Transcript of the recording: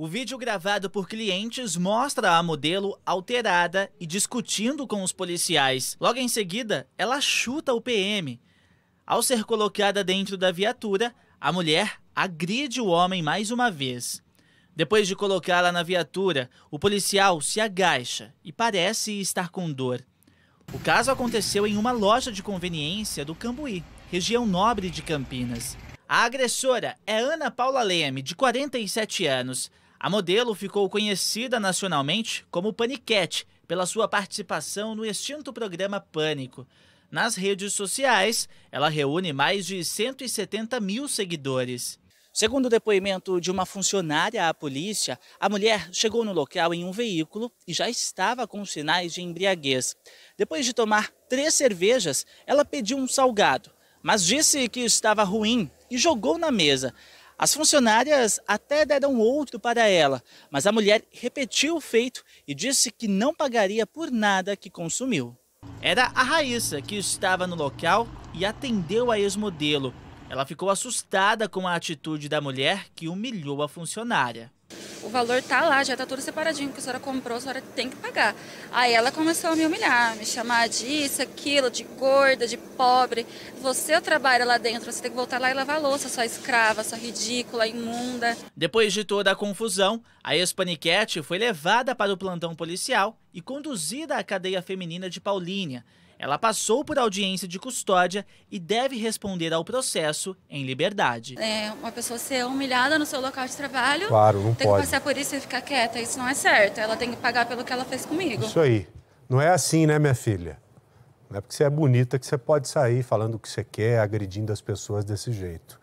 O vídeo gravado por clientes mostra a modelo alterada e discutindo com os policiais. Logo em seguida, ela chuta o PM. Ao ser colocada dentro da viatura, a mulher agride o homem mais uma vez. Depois de colocá-la na viatura, o policial se agacha e parece estar com dor. O caso aconteceu em uma loja de conveniência do Cambuí, região nobre de Campinas. A agressora é Ana Paula Leme, de 47 anos. A modelo ficou conhecida nacionalmente como Paniquete pela sua participação no extinto programa Pânico. Nas redes sociais, ela reúne mais de 170 mil seguidores. Segundo o depoimento de uma funcionária à polícia, a mulher chegou no local em um veículo e já estava com sinais de embriaguez. Depois de tomar três cervejas, ela pediu um salgado, mas disse que estava ruim e jogou na mesa. As funcionárias até deram outro para ela, mas a mulher repetiu o feito e disse que não pagaria por nada que consumiu. Era a Raíssa que estava no local e atendeu a ex-modelo. Ela ficou assustada com a atitude da mulher que humilhou a funcionária o valor tá lá, já tá tudo separadinho, que a senhora comprou, a senhora tem que pagar. Aí ela começou a me humilhar, me chamar disso, aquilo, de gorda, de pobre. Você trabalha lá dentro, você tem que voltar lá e lavar louça, sua escrava, sua ridícula, imunda. Depois de toda a confusão, a ex-paniquete foi levada para o plantão policial e conduzida à cadeia feminina de Paulínia. Ela passou por audiência de custódia e deve responder ao processo em liberdade. É, uma pessoa ser humilhada no seu local de trabalho. Claro, não tem pode. Tem que passar por isso e ficar quieta. Isso não é certo. Ela tem que pagar pelo que ela fez comigo. Isso aí. Não é assim, né, minha filha? Não é porque você é bonita que você pode sair falando o que você quer, agredindo as pessoas desse jeito.